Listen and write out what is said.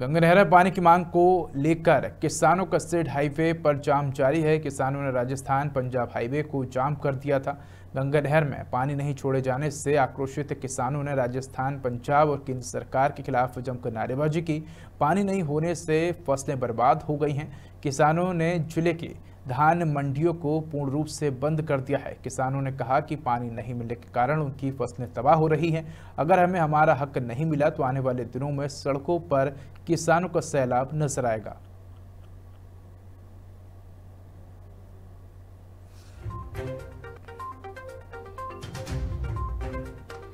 गंगा में पानी की मांग को लेकर किसानों का सिड हाईवे पर जाम जारी है किसानों ने राजस्थान पंजाब हाईवे को जाम कर दिया था गंगा नहर में पानी नहीं छोड़े जाने से आक्रोशित किसानों ने राजस्थान पंजाब और केंद्र सरकार के खिलाफ जमकर नारेबाजी की पानी नहीं होने से फसलें बर्बाद हो गई हैं किसानों ने जिले के धान मंडियों को पूर्ण रूप से बंद कर दिया है किसानों ने कहा कि पानी नहीं मिलने के कारण उनकी फसलें तबाह हो रही हैं अगर हमें हमारा हक नहीं मिला तो आने वाले दिनों में सड़कों पर किसानों का सैलाब नजर आएगा